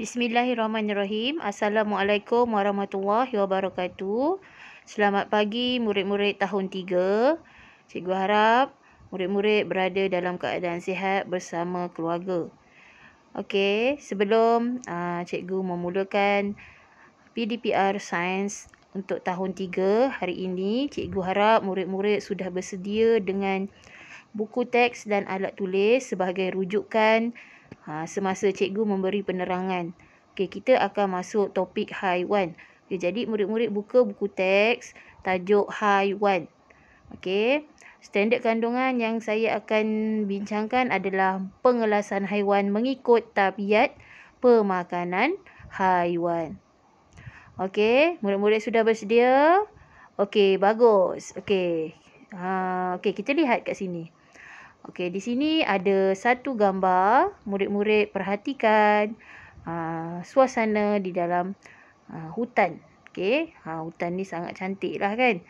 Bismillahirrahmanirrahim. Assalamualaikum warahmatullahi wabarakatuh. Selamat pagi murid-murid tahun 3. Cikgu harap murid-murid berada dalam keadaan sihat bersama keluarga. Okey, sebelum uh, cikgu memulakan PDPR Science untuk tahun 3 hari ini, cikgu harap murid-murid sudah bersedia dengan buku teks dan alat tulis sebagai rujukan ha, semasa cikgu memberi penerangan. Okey, kita akan masuk topik haiwan. Okay, jadi murid-murid buka buku teks tajuk haiwan. Okey. Standard kandungan yang saya akan bincangkan adalah pengelasan haiwan mengikut tabiat pemakanan haiwan. Okey, murid-murid sudah bersedia? Okey, bagus. Okey. Ha, okey, kita lihat kat sini. Okey, di sini ada satu gambar. Murid-murid perhatikan uh, suasana di dalam uh, hutan. Okey, uh, hutan ni sangat cantik lah kan.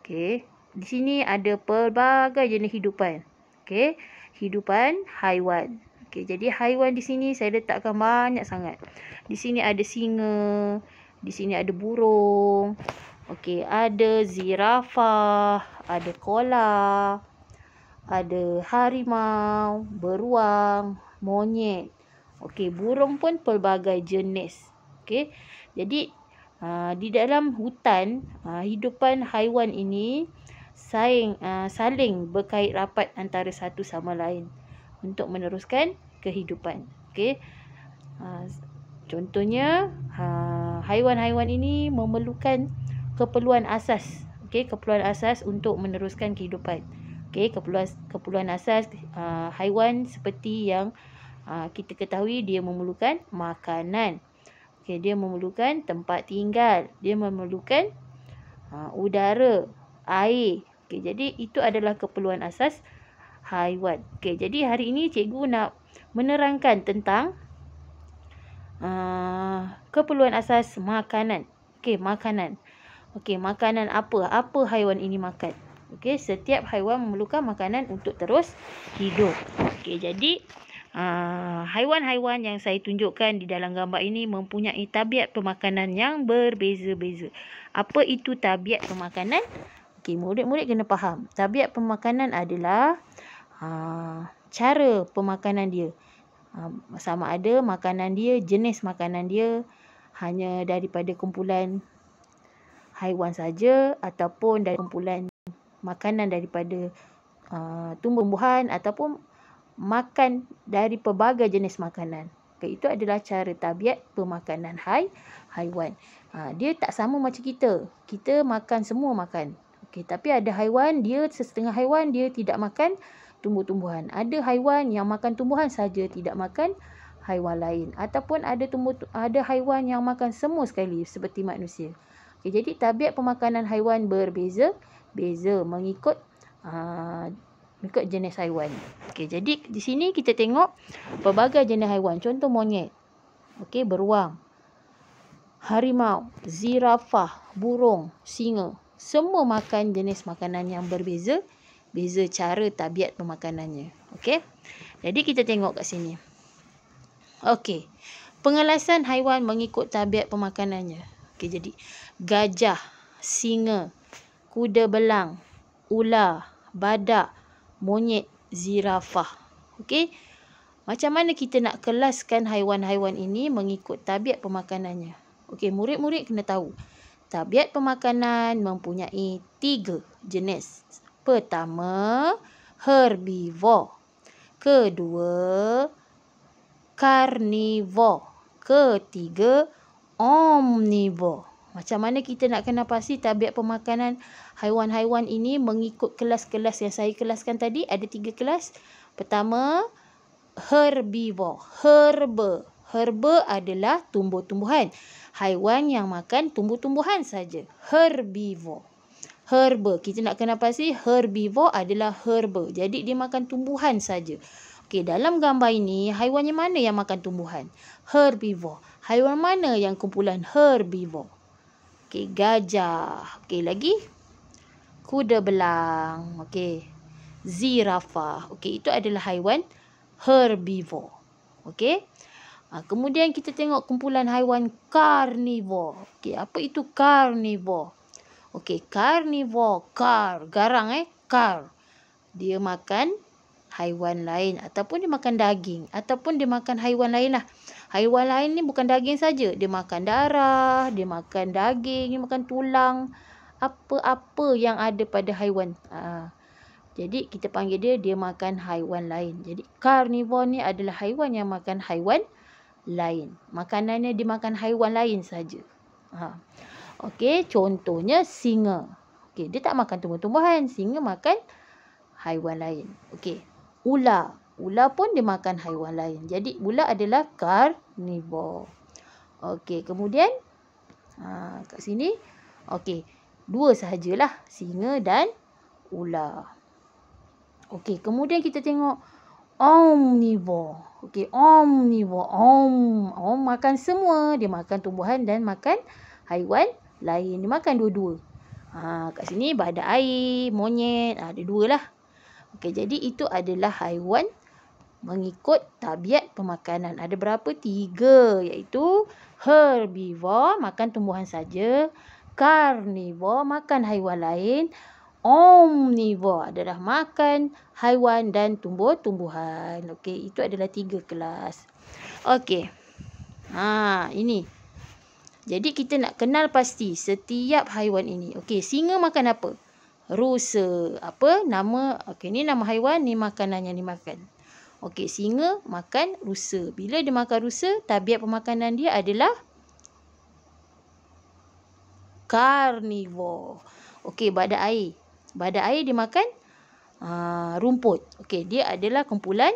Okey, di sini ada pelbagai jenis hidupan. Okey, hidupan haiwan. Okey, jadi haiwan di sini saya letakkan banyak sangat. Di sini ada singa, di sini ada burung. Okey, ada zirafah, ada kolah ada harimau, beruang, monyet. Okey, burung pun pelbagai jenis. Okey. Jadi uh, di dalam hutan, uh, hidupan haiwan ini saing uh, saling berkait rapat antara satu sama lain untuk meneruskan kehidupan. Okey. Uh, contohnya, uh, haiwan-haiwan ini memerlukan keperluan asas. Okey, keperluan asas untuk meneruskan kehidupan. Okey, keperluan keperluan asas uh, haiwan seperti yang uh, kita ketahui dia memerlukan makanan. Okey, dia memerlukan tempat tinggal, dia memerlukan uh, udara, air. Okey, jadi itu adalah keperluan asas haiwan. Okey, jadi hari ini cikgu nak menerangkan tentang uh, keperluan asas makanan. Okey, makanan. Okey, makanan apa? Apa haiwan ini makan? Okey, setiap haiwan memerlukan makanan untuk terus hidup. Okey, jadi uh, haiwan-haiwan yang saya tunjukkan di dalam gambar ini mempunyai tabiat pemakanan yang berbeza-beza. Apa itu tabiat pemakanan? Okey, murid-murid kena faham. Tabiat pemakanan adalah uh, cara pemakanan dia. Uh, sama ada makanan dia, jenis makanan dia hanya daripada kumpulan haiwan saja ataupun dari kumpulan makanan daripada uh, tumbuh-tumbuhan ataupun makan dari pelbagai jenis makanan. Okay, itu adalah cara tabiat pemakanan hai haiwan. Uh, dia tak sama macam kita. Kita makan semua makan. Okay, tapi ada haiwan, dia setengah haiwan, dia tidak makan tumbuh-tumbuhan. Ada haiwan yang makan tumbuhan saja tidak makan haiwan lain. Ataupun ada tumbuh, ada haiwan yang makan semua sekali seperti manusia. Okay, jadi tabiat pemakanan haiwan berbeza beza mengikut uh, mengikut jenis haiwan. Okey, jadi di sini kita tengok pelbagai jenis haiwan. Contoh monyet. Okey, beruang. Harimau, zirafah, burung, singa. Semua makan jenis makanan yang berbeza. Beza cara tabiat pemakanannya. Okey. Jadi kita tengok kat sini. Okey. pengalasan haiwan mengikut tabiat pemakanannya. Okey, jadi gajah, singa, kuda belang, ular, badak, monyet, zirafah. Okey. Macam mana kita nak kelaskan haiwan-haiwan ini mengikut tabiat pemakanannya? Okey, murid-murid kena tahu. Tabiat pemakanan mempunyai tiga jenis. Pertama, herbivore. Kedua, karnivore. Ketiga, omnivore. Macam mana kita nak kena pasti tabiat pemakanan haiwan-haiwan ini mengikut kelas-kelas yang saya kelaskan tadi. Ada tiga kelas. Pertama, herbivore. Herba. Herba adalah tumbuh-tumbuhan. Haiwan yang makan tumbuh-tumbuhan saja. Herbivore. Herba. Kita nak kena pasti herbivore adalah herba. Jadi dia makan tumbuhan saja. okay dalam gambar ini haiwan yang mana yang makan tumbuhan? Herbivore. Haiwan mana yang kumpulan herbivore? Okey, gajah. Okey, lagi. Kuda belang. Okey. zirafa, Okey, itu adalah haiwan herbivore. Okey. Ha, kemudian kita tengok kumpulan haiwan carnivore. Okey, apa itu carnivore? Okey, carnivore. Car. Garang eh. Car. Dia makan haiwan lain ataupun dia makan daging ataupun dia makan haiwan lain lah. Haiwan lain ni bukan daging saja. Dia makan darah, dia makan daging, dia makan tulang. Apa-apa yang ada pada haiwan. Ha. Jadi kita panggil dia, dia makan haiwan lain. Jadi karnivor ni adalah haiwan yang makan haiwan lain. Makanannya dia makan haiwan lain saja. Ha. Okey, contohnya singa. Okey, dia tak makan tumbuh-tumbuhan. Singa makan haiwan lain. Okey ular. Ular pun dia makan haiwan lain. Jadi ular adalah carnivore. Okey, kemudian ha, kat sini. Okey, dua sahajalah singa dan ular. Okey, kemudian kita tengok omnivore. Okey, omnivore. Om, om makan semua. Dia makan tumbuhan dan makan haiwan lain. Dia makan dua-dua. Ha, kat sini badak air, monyet, ha, ada dua lah. Okey, jadi itu adalah haiwan mengikut tabiat pemakanan. Ada berapa? Tiga iaitu herbivore makan tumbuhan saja, carnivore makan haiwan lain, omnivore adalah makan haiwan dan tumbuh-tumbuhan. Okey, itu adalah tiga kelas. Okey. Ha, ini. Jadi kita nak kenal pasti setiap haiwan ini. Okey, singa makan apa? rusa, apa nama, okey ni nama haiwan, ni makanan yang dimakan. Okey, singa makan rusa. Bila dia makan rusa, tabiat pemakanan dia adalah karnivor. Okey, badak air. Badak air dia makan uh, rumput. Okey, dia adalah kumpulan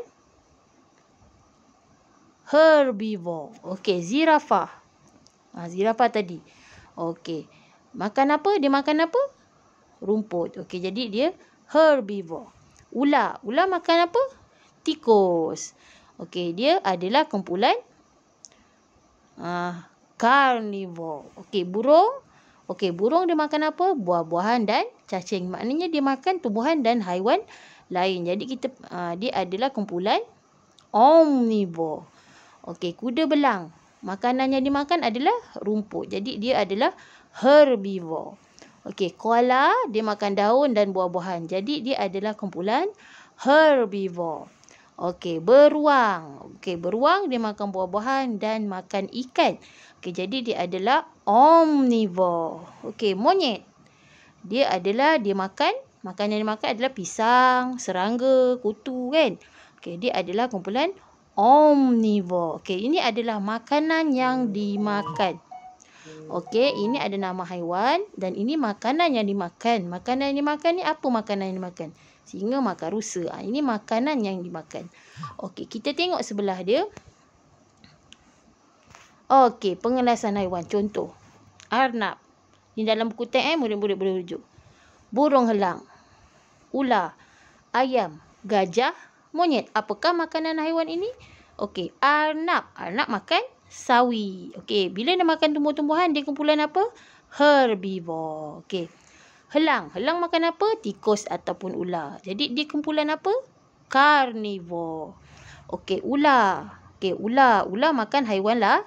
herbivore. Okey, zirafah. Uh, zirafah tadi. Okey, makan apa? Dia makan apa? rumput. Okey, jadi dia herbivore. Ula, ula makan apa? Tikus. Okey, dia adalah kumpulan uh, carnivore. Okey, burung. Okey, burung dia makan apa? Buah-buahan dan cacing. Maknanya dia makan tumbuhan dan haiwan lain. Jadi, kita uh, dia adalah kumpulan omnivore. Okey, kuda belang. Makanan yang dimakan adalah rumput. Jadi, dia adalah herbivore. Okey, koala dia makan daun dan buah-buahan. Jadi dia adalah kumpulan herbivore. Okey, beruang. Okey, beruang dia makan buah-buahan dan makan ikan. Okey, jadi dia adalah omnivore. Okey, monyet. Dia adalah dia makan, makanan yang dia makan adalah pisang, serangga, kutu kan. Okey, dia adalah kumpulan omnivore. Okey, ini adalah makanan yang dimakan. Okey, ini ada nama haiwan dan ini makanan yang dimakan. Makanan yang dimakan ni apa makanan yang dimakan? Singa makan rusa. Ha, ini makanan yang dimakan. Okey, kita tengok sebelah dia. Okey, pengelasan haiwan. Contoh, arnab. Ini dalam buku teks eh, murid-murid boleh rujuk. Burung helang, ular, ayam, gajah, monyet. Apakah makanan haiwan ini? Okey, arnab. Arnab makan sawi. Okey, bila dia makan tumbuh-tumbuhan, dia kumpulan apa? Herbivore. Okey. Helang. Helang makan apa? Tikus ataupun ular. Jadi, dia kumpulan apa? Carnivore. Okey, ular. Okey, ular. Ular makan haiwan lah.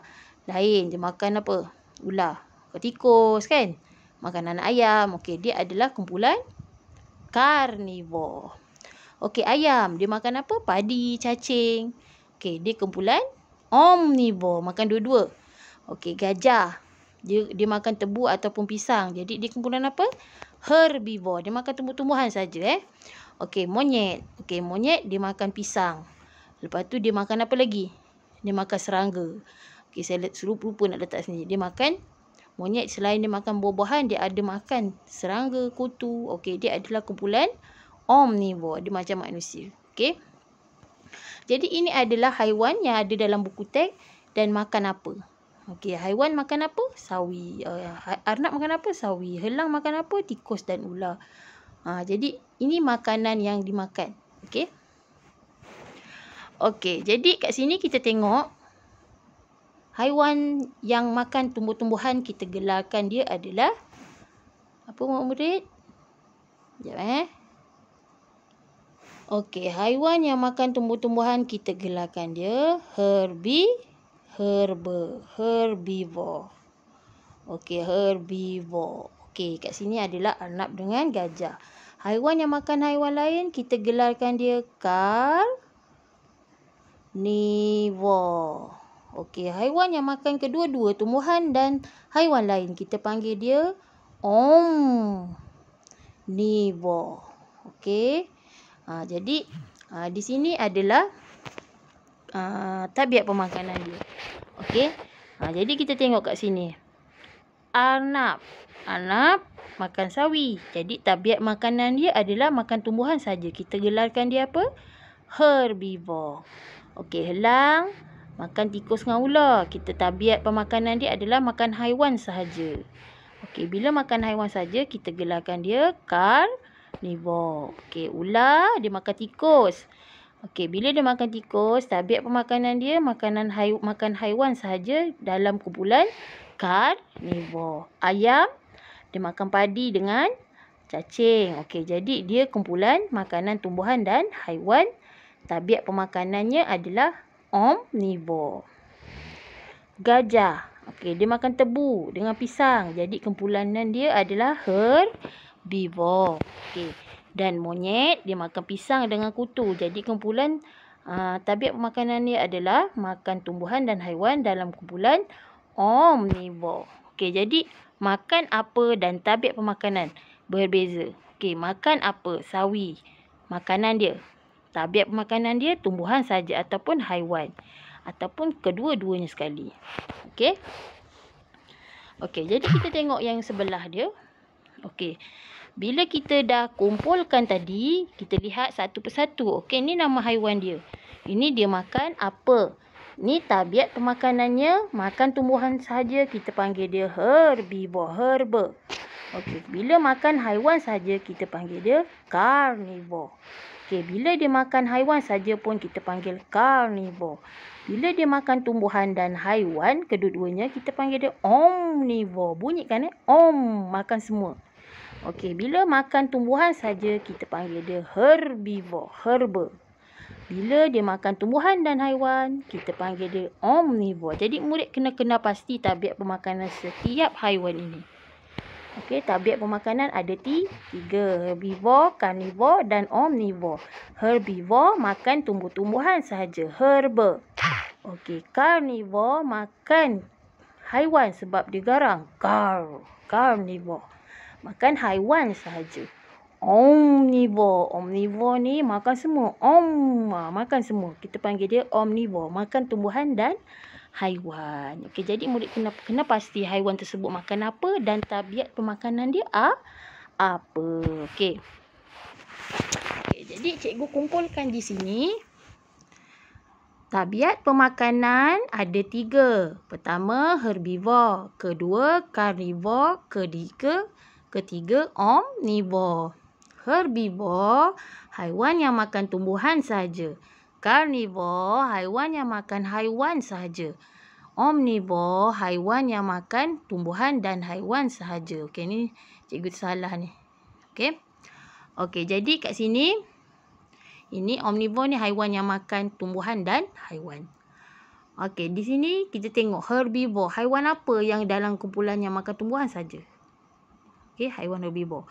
Lain. Dia makan apa? Ular. Tikus kan? Makan anak ayam. Okey, dia adalah kumpulan carnivore. Okey, ayam. Dia makan apa? Padi, cacing. Okey, dia kumpulan omnivore, makan dua-dua. Okey, gajah. Dia dia makan tebu ataupun pisang. Jadi dia kumpulan apa? Herbivore. Dia makan tumbuh-tumbuhan saja eh. Okey, monyet. Okey, monyet dia makan pisang. Lepas tu dia makan apa lagi? Dia makan serangga. Okey, saya lupa, lupa nak letak sini. Dia makan monyet selain dia makan buah-buahan, dia ada makan serangga, kutu. Okey, dia adalah kumpulan omnivore. Dia macam manusia. Okey. Jadi ini adalah haiwan yang ada dalam buku teks dan makan apa. Okey, haiwan makan apa? Sawi. Uh, ah, arnab ha, makan apa? Sawi. Helang makan apa? Tikus dan ular. Ha, jadi ini makanan yang dimakan. Okey. Okey, jadi kat sini kita tengok haiwan yang makan tumbuh-tumbuhan kita gelarkan dia adalah apa murid? Jap eh. Okey, haiwan yang makan tumbuh-tumbuhan kita gelarkan dia herbi herba, herbivore. Okey, herbivore. Okey, kat sini adalah arnab dengan gajah. Haiwan yang makan haiwan lain kita gelarkan dia carnivore. Okey, haiwan yang makan kedua-dua tumbuhan dan haiwan lain kita panggil dia omnivore. Okey. Ha, jadi ha, di sini adalah ha, tabiat pemakanan dia. Okey. Ha, jadi kita tengok kat sini. Anak, anak makan sawi. Jadi tabiat makanan dia adalah makan tumbuhan saja. Kita gelarkan dia apa? Herbivore. Okey, helang makan tikus dengan ular. Kita tabiat pemakanan dia adalah makan haiwan sahaja. Okey, bila makan haiwan saja kita gelarkan dia carnivore carnivore. Okey, ular dia makan tikus. Okey, bila dia makan tikus, tabiat pemakanan dia makanan hayu, makan haiwan sahaja dalam kumpulan carnivore. Ayam dia makan padi dengan cacing. Okey, jadi dia kumpulan makanan tumbuhan dan haiwan. Tabiat pemakanannya adalah omnivore. Gajah. Okey, dia makan tebu dengan pisang. Jadi kumpulan dia adalah her herbivore. Okey. Dan monyet dia makan pisang dengan kutu. Jadi kumpulan uh, tabiat pemakanan dia adalah makan tumbuhan dan haiwan dalam kumpulan omnivore. Okey, jadi makan apa dan tabiat pemakanan berbeza. Okey, makan apa? Sawi. Makanan dia. Tabiat pemakanan dia tumbuhan saja ataupun haiwan ataupun kedua-duanya sekali. Okey. Okey, jadi kita tengok yang sebelah dia. Okey. Bila kita dah kumpulkan tadi, kita lihat satu persatu. Okey, ni nama haiwan dia. Ini dia makan apa? Ni tabiat pemakanannya, makan tumbuhan saja kita panggil dia herbivore, herba. Okey, bila makan haiwan saja kita panggil dia carnivore. Okey, bila dia makan haiwan saja pun kita panggil carnivore. Bila dia makan tumbuhan dan haiwan, kedua-duanya kita panggil dia omnivore. Bunyikan eh, om, makan semua. Okey, bila makan tumbuhan saja kita panggil dia herbivore, herba. Bila dia makan tumbuhan dan haiwan, kita panggil dia omnivore. Jadi murid kena kena pasti tabiat pemakanan setiap haiwan ini. Okey, tabiat pemakanan ada tiga. Herbivore, carnivore dan omnivore. Herbivore makan tumbuh-tumbuhan saja, Herba. Okey, carnivore makan haiwan sebab dia garang. Gar. Carnivore makan haiwan sahaja. Omnivore. Omnivore ni makan semua. Om, makan semua. Kita panggil dia omnivore. Makan tumbuhan dan haiwan. Okey, jadi murid kena kena pasti haiwan tersebut makan apa dan tabiat pemakanan dia a, apa. Okey. Okey, jadi cikgu kumpulkan di sini. Tabiat pemakanan ada tiga. Pertama, herbivore. Kedua, karivore. kedua Ketiga, omnivore. Herbivore, haiwan yang makan tumbuhan saja. Carnivore, haiwan yang makan haiwan saja. Omnivore, haiwan yang makan tumbuhan dan haiwan sahaja. Okey, ni cikgu salah ni. Okey. Okey, jadi kat sini, ini omnivore ni haiwan yang makan tumbuhan dan haiwan. Okey, di sini kita tengok herbivore. Haiwan apa yang dalam kumpulan yang makan tumbuhan saja? okey haiwan herbivore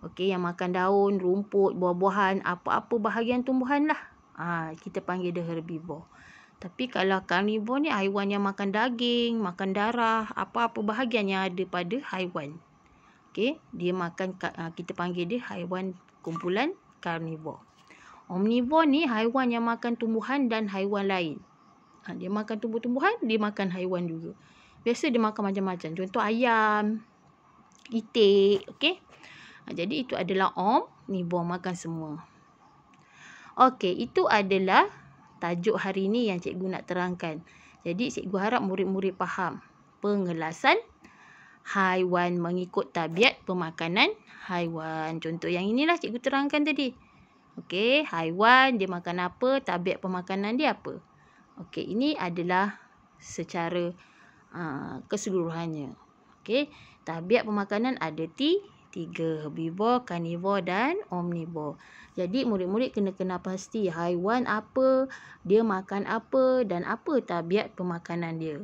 okey yang makan daun rumput buah-buahan apa-apa bahagian tumbuhan lah ha, kita panggil dia herbivore tapi kalau carnivore ni haiwan yang makan daging makan darah apa-apa bahagian yang ada pada haiwan okey dia makan ha, kita panggil dia haiwan kumpulan carnivore omnivore ni haiwan yang makan tumbuhan dan haiwan lain ha, dia makan tumbuh-tumbuhan, dia makan haiwan juga. Biasa dia makan macam-macam. Contoh ayam, itik. Okey. Ha, jadi itu adalah om. Ni buang makan semua. Okey. Itu adalah tajuk hari ini yang cikgu nak terangkan. Jadi cikgu harap murid-murid faham. Pengelasan haiwan mengikut tabiat pemakanan haiwan. Contoh yang inilah cikgu terangkan tadi. Okey. Haiwan dia makan apa. Tabiat pemakanan dia apa. Okey. Ini adalah secara uh, keseluruhannya. Okey. Tabiat pemakanan ada T, tiga herbivore, carnivore dan omnivore. Jadi murid-murid kena kenal pasti haiwan apa, dia makan apa dan apa tabiat pemakanan dia.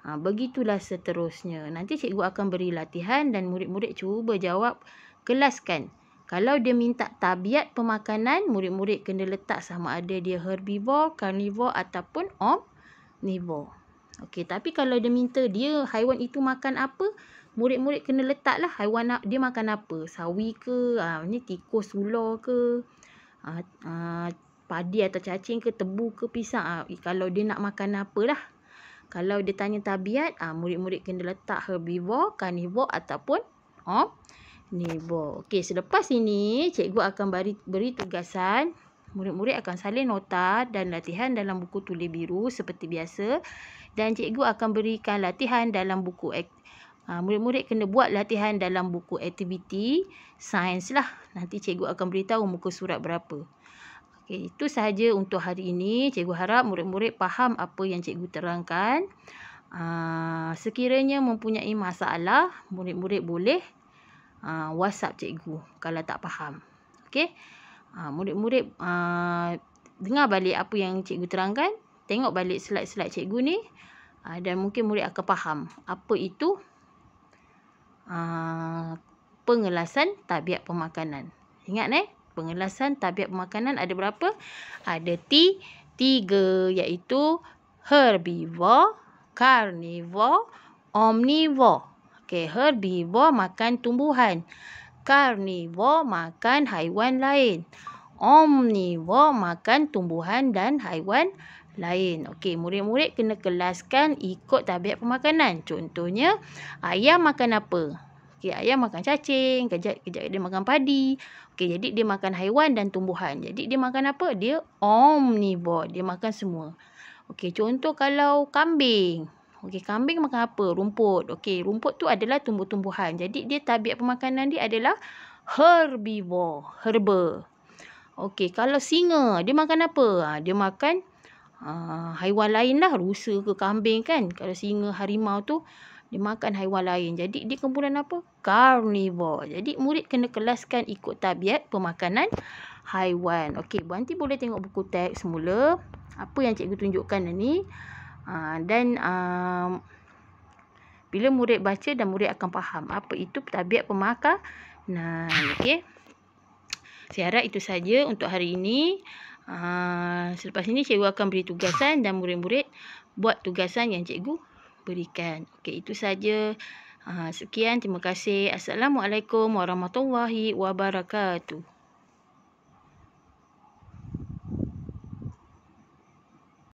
Ha, begitulah seterusnya. Nanti cikgu akan beri latihan dan murid-murid cuba jawab kelaskan. Kalau dia minta tabiat pemakanan, murid-murid kena letak sama ada dia herbivore, carnivore ataupun omnivore. Okey, tapi kalau dia minta dia haiwan itu makan apa, murid-murid kena letak letaklah haiwan dia makan apa sawi ke ah ni tikus ular ke ah, ah padi atau cacing ke tebu ke pisang ah kalau dia nak makan apa lah kalau dia tanya tabiat ah murid-murid kena letak herbivore carnivore ataupun oh omnivore okey selepas ini cikgu akan beri, beri tugasan Murid-murid akan salin nota dan latihan dalam buku tulis biru seperti biasa. Dan cikgu akan berikan latihan dalam buku aktif. Ha, murid-murid kena buat latihan dalam buku aktiviti sains lah. Nanti cikgu akan beritahu muka surat berapa. Okay, itu sahaja untuk hari ini. Cikgu harap murid-murid faham apa yang cikgu terangkan. Ha, sekiranya mempunyai masalah, murid-murid boleh ha, WhatsApp cikgu kalau tak faham. Okey, ha, murid-murid ha, dengar balik apa yang cikgu terangkan. Tengok balik slide-slide cikgu ni. Ha, dan mungkin murid akan faham apa itu Ah, pengelasan tabiat pemakanan. Ingat eh, pengelasan tabiat pemakanan ada berapa? Ada T, tiga iaitu herbivore, carnivore, omnivore. Okey, herbivore makan tumbuhan. Carnivore makan haiwan lain. Omnivore makan tumbuhan dan haiwan lain. Okey, murid-murid kena kelaskan ikut tabiat pemakanan. Contohnya, ayam makan apa? Okey, ayam makan cacing, kejap kejap dia makan padi. Okey, jadi dia makan haiwan dan tumbuhan. Jadi dia makan apa? Dia omnivore. Dia makan semua. Okey, contoh kalau kambing. Okey, kambing makan apa? Rumput. Okey, rumput tu adalah tumbuh-tumbuhan. Jadi dia tabiat pemakanan dia adalah herbivore, herba. Okey, kalau singa, dia makan apa? Ha, dia makan uh, haiwan lain lah. Rusa ke kambing kan. Kalau singa, harimau tu. Dia makan haiwan lain. Jadi dia kumpulan apa? Carnivore. Jadi murid kena kelaskan ikut tabiat pemakanan haiwan. Okey, Bu Hanti boleh tengok buku teks semula. Apa yang cikgu tunjukkan lah ni. Uh, dan um, bila murid baca dan murid akan faham apa itu tabiat pemakanan. Okey. Saya harap itu saja untuk hari ini. Ha, selepas ini cikgu akan beri tugasan dan murid-murid buat tugasan yang cikgu berikan. Okey, itu saja. Ha, sekian, terima kasih. Assalamualaikum warahmatullahi wabarakatuh.